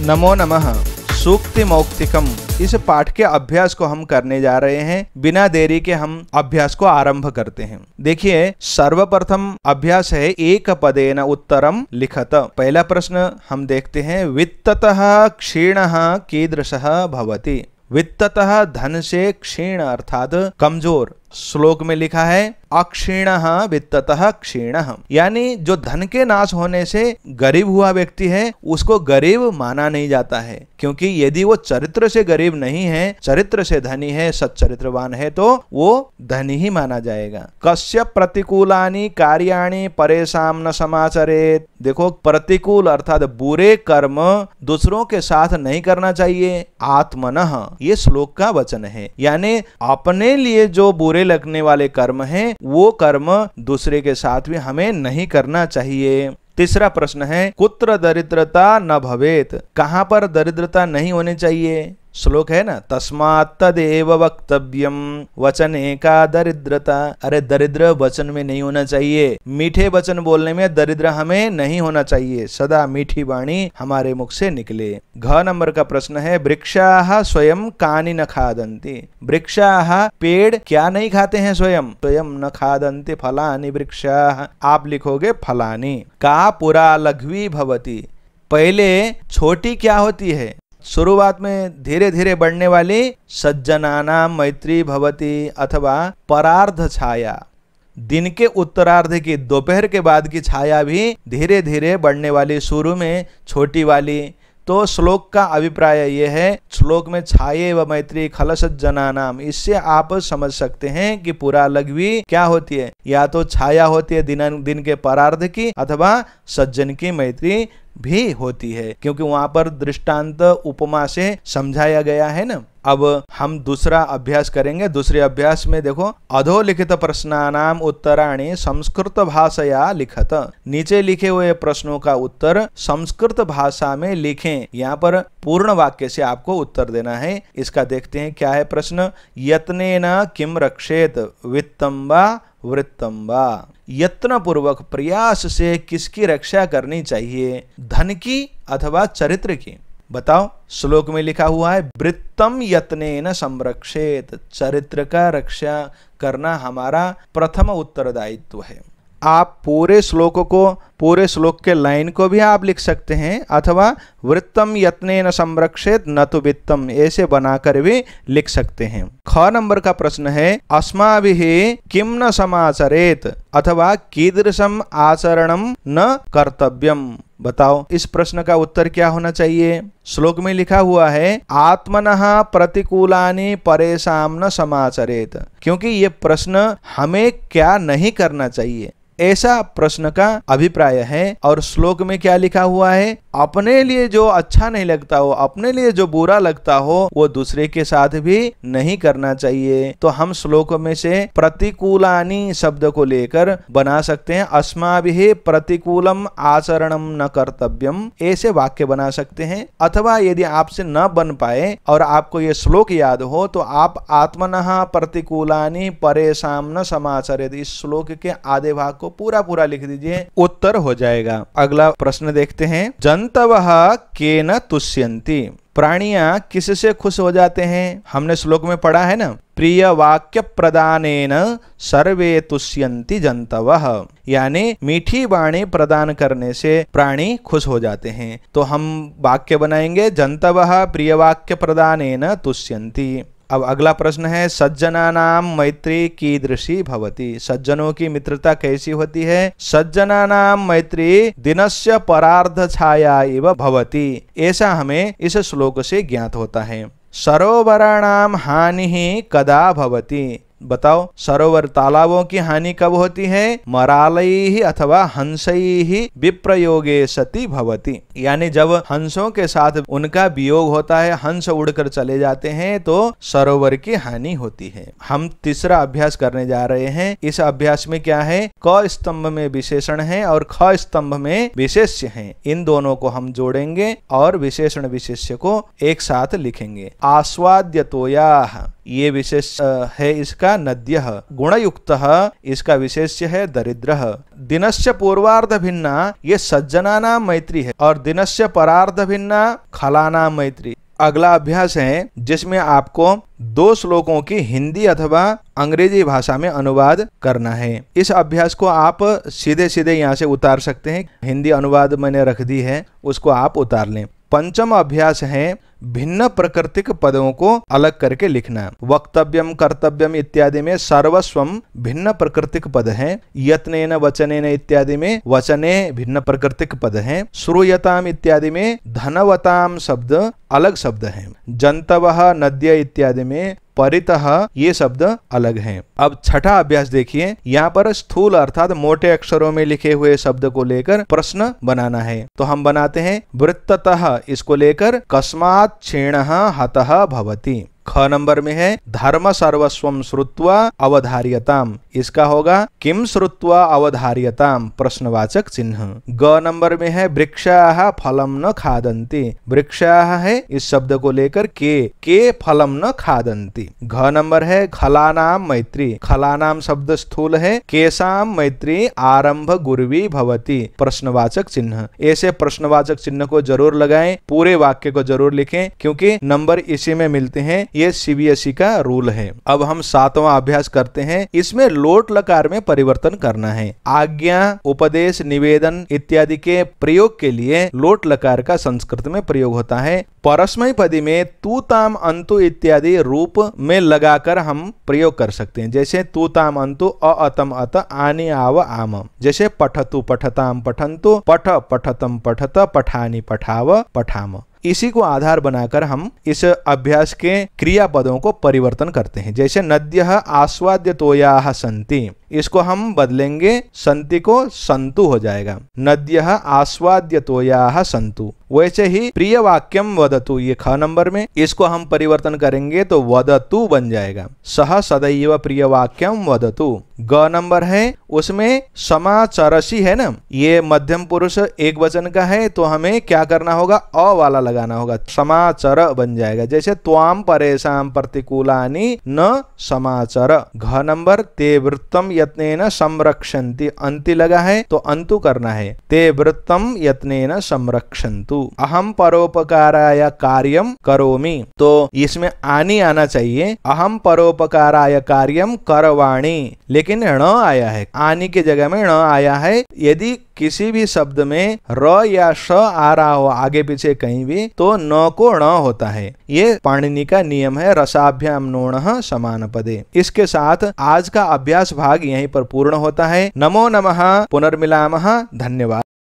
नमो नमः सूक्ति मौक्तिकम इस पाठ के अभ्यास को हम करने जा रहे हैं बिना देरी के हम अभ्यास को आरंभ करते हैं देखिए सर्वप्रथम अभ्यास है एक पदे न उत्तरम लिखत पहला प्रश्न हम देखते हैं वित्त क्षीण कीदृश भवति वित्ततः धन से क्षीण अर्थात कमजोर श्लोक में लिखा है अक्षीण वित्त क्षीण यानी जो धन के नाश होने से गरीब हुआ व्यक्ति है उसको गरीब माना नहीं जाता है क्योंकि यदि वो चरित्र से गरीब नहीं है चरित्र से धनी है सच्चरित्रवान है तो वो धनी ही माना जाएगा कश्य प्रतिकूलानी कार्याणी परेशान न समाचरित देखो प्रतिकूल अर्थात बुरे कर्म दूसरों के साथ नहीं करना चाहिए आत्मन ये श्लोक का वचन है यानी अपने लिए जो बुरे लगने वाले कर्म है वो कर्म दूसरे के साथ भी हमें नहीं करना चाहिए तीसरा प्रश्न है कुत्र दरिद्रता न भवेत कहाँ पर दरिद्रता नहीं होनी चाहिए श्लोक है ना तस्मात तदेव वक्तव्यम वचन एका दरिद्रता अरे दरिद्र वचन में नहीं होना चाहिए मीठे वचन बोलने में दरिद्र हमें नहीं होना चाहिए सदा मीठी वाणी हमारे मुख से निकले घ नंबर का प्रश्न है वृक्षा स्वयं कानी न खादंती वृक्षा पेड़ क्या नहीं खाते हैं स्वयं स्वयं न खादंती फलानी वृक्षा आप लिखोगे फलानी का पुरा लघवी भवती पहले छोटी क्या होती है शुरुआत में धीरे धीरे बढ़ने वाली सज्जनाना मैत्री भवती अथवा परार्ध छाया दिन के उत्तरार्ध की दोपहर के बाद की छाया भी धीरे धीरे बढ़ने वाली शुरू में छोटी वाली तो श्लोक का अभिप्राय यह है श्लोक में छाये व मैत्री खल सज्जना नाम इससे आप समझ सकते हैं कि पूरा लघवी क्या होती है या तो छाया होती है दिन दिन के परार्ध की अथवा सज्जन की मैत्री भी होती है क्योंकि वहां पर दृष्टांत उपमा से समझाया गया है ना अब हम दूसरा अभ्यास करेंगे दूसरे अभ्यास में देखो अधोलिखित प्रश्नानाम उत्तराणी संस्कृत भाषया लिखत नीचे लिखे हुए प्रश्नों का उत्तर संस्कृत भाषा में लिखें यहाँ पर पूर्ण वाक्य से आपको उत्तर देना है इसका देखते हैं क्या है प्रश्न यत्ने न किम रक्षेत वित्तम्बा वृत्तम्बा यत्न पूर्वक प्रयास से किसकी रक्षा करनी चाहिए धन की अथवा चरित्र की बताओ श्लोक में लिखा हुआ है वृत्तम यत्ने न संरक्षित चरित्र का रक्षा करना हमारा प्रथम उत्तरदायित्व है आप पूरे श्लोक को पूरे श्लोक के लाइन को भी आप लिख सकते हैं अथवा वृत्तम यत्न न संरक्षित न तो वित्तम ऐसे बनाकर भी लिख सकते हैं ख नंबर का प्रश्न है अस्मा किम न समाचरेत अथवा कीदृशम आचरणम न कर्तव्यम बताओ इस प्रश्न का उत्तर क्या होना चाहिए श्लोक में लिखा हुआ है आत्मन प्रतिकूलानी परेशान न समाचरित क्योंकि ये प्रश्न हमें क्या नहीं करना चाहिए ऐसा प्रश्न का अभिप्राय है और श्लोक में क्या लिखा हुआ है अपने लिए जो अच्छा नहीं लगता हो अपने लिए जो बुरा लगता हो वो दूसरे के साथ भी नहीं करना चाहिए तो हम श्लोक में से प्रतिकूलानी शब्द को लेकर बना सकते हैं अस्मा भी प्रतिकूलम आचरणम न न कर्तव्यम ऐसे वाक्य बना सकते हैं अथवा यदि आपसे न बन पाए और आपको ये श्लोक याद हो तो आप आत्मन प्रतिकूलानी परेशान न यदि इस श्लोक के आधे भाग को पूरा पूरा लिख दीजिए उत्तर हो जाएगा अगला प्रश्न देखते हैं जंतव के न तुष्यंती प्राणियां किससे खुश हो जाते हैं हमने श्लोक में पढ़ा है ना प्रिय वाक्य प्रदान सर्वे तुष्यंती जंतव यानी मीठी वाणी प्रदान करने से प्राणी खुश हो जाते हैं तो हम वाक्य बनाएंगे जंतव प्रिय वाक्य प्रदान तुष्यंती अब अगला प्रश्न है सज्जना नाम मैत्री कीदृशी भवती सज्जनों की मित्रता कैसी होती है सज्जना नाम मैत्री दिनस्य परार्ध छाया इव भवती ऐसा हमें इस श्लोक से ज्ञात होता है सरोवराणाम हानि कदा भवती बताओ सरोवर तालाबों की हानि कब होती है मरालई अथवा हंसई विप्रयोगे सती भवती यानी जब हंसों के साथ उनका वियोग होता है हंस उड़कर चले जाते हैं तो सरोवर की हानि होती है हम तीसरा अभ्यास करने जा रहे हैं इस अभ्यास में क्या है क स्तंभ में विशेषण है और ख स्तंभ में विशेष्य है इन दोनों को हम जोड़ेंगे और विशेषण विशेष्य को एक साथ लिखेंगे आस्वाद्य तोया ये विशेष है इसका नद्य गुणयुक्त इसका विशेष्य है दरिद्र दिनस्य पूर्वार्ध भिन्ना ये सज्जना नाम मैत्री है और दिनस्य परार्ध भिन्ना खलाना मैत्री अगला अभ्यास है जिसमें आपको दो श्लोकों की हिंदी अथवा अंग्रेजी भाषा में अनुवाद करना है इस अभ्यास को आप सीधे सीधे यहाँ से उतार सकते हैं हिंदी अनुवाद मैंने रख दी है उसको आप उतार लें पंचम अभ्यास है भिन्न प्रकृतिक पदों को अलग करके लिखना वक्तव्यम कर्तव्यम इत्यादि में सर्वस्व भिन्न प्रकृतिक पद है यत्न वचन इत्यादि में वचने भिन्न प्रकृतिक पद है श्रूयताम इत्यादि में धनवताम शब्द अलग शब्द है जंतव नद्य इत्यादि में परित ये शब्द अलग हैं। अब छठा अभ्यास देखिए यहाँ पर स्थूल अर्थात मोटे अक्षरों में लिखे हुए शब्द को लेकर प्रश्न बनाना है तो हम बनाते हैं वृत्ततः इसको लेकर कस्मात तस्मात् क्षीण हत भवति ख नंबर में है धर्म सर्वस्व श्रुत्वा अवधार्यताम इसका होगा किम श्रुत्वा अवधार्यताम प्रश्नवाचक चिन्ह ग नंबर में है वृक्षा फलम न खादंती वृक्षा है इस शब्द को लेकर के के फलम न खादंती घ नंबर है खलानाम मैत्री खलानाम शब्द स्थूल है केसाम मैत्री आरंभ गुरवी भवती प्रश्नवाचक चिन्ह ऐसे प्रश्नवाचक चिन्ह को जरूर लगाएं पूरे वाक्य को जरूर लिखें क्योंकि नंबर इसी में मिलते हैं ये सीबीएसई e का रूल है अब हम सातवां अभ्यास करते हैं इसमें लोट लकार में परिवर्तन करना है आज्ञा उपदेश निवेदन इत्यादि के प्रयोग के लिए लोट लकार का संस्कृत में प्रयोग होता है परस्मय पदी में तू ताम अंतु इत्यादि रूप में लगाकर हम प्रयोग कर सकते हैं जैसे तू ताम अंतु अतम अत आने आव आम जैसे पठतु पठताम पठंतु पठ पठतम पठत पठानी पठाव पठाम इसी को आधार बनाकर हम इस अभ्यास के क्रियापदों को परिवर्तन करते हैं जैसे नद्य आस्वाद्य तोया संति इसको हम बदलेंगे संति को संतु हो जाएगा नद्य आस्वाद्य तोया संतु वैसे ही प्रिय वाक्यम वदतु ये ख नंबर में इसको हम परिवर्तन करेंगे तो वदतु बन जाएगा सह सदैव प्रिय वाक्यम वदतु ग नंबर है उसमें समाचरसी है ना ये मध्यम पुरुष एक वचन का है तो हमें क्या करना होगा अ वाला लगाना होगा समाचर बन जाएगा जैसे त्वाम परेशान प्रतिकूलानी न समाचर घ नंबर ते वृत्तम यत्न संरक्षंती अंति लगा है तो अंतु करना है ते वृत्तम यत्न संरक्षंतु अहम परोपकाराय कार्यम करोमी तो इसमें आनी आना चाहिए अहम परोपकाराय कार्यम करवाणी लेकिन ण आया है आनी के जगह में ण आया है यदि किसी भी शब्द में र या श आ रहा हो आगे पीछे कहीं भी तो न को ण होता है ये पाणिनि का नियम है रसाभ्याम नोण समान पदे इसके साथ आज का अभ्यास भाग यहीं पर पूर्ण होता है नमो नमः पुनर्मिलामः धन्यवाद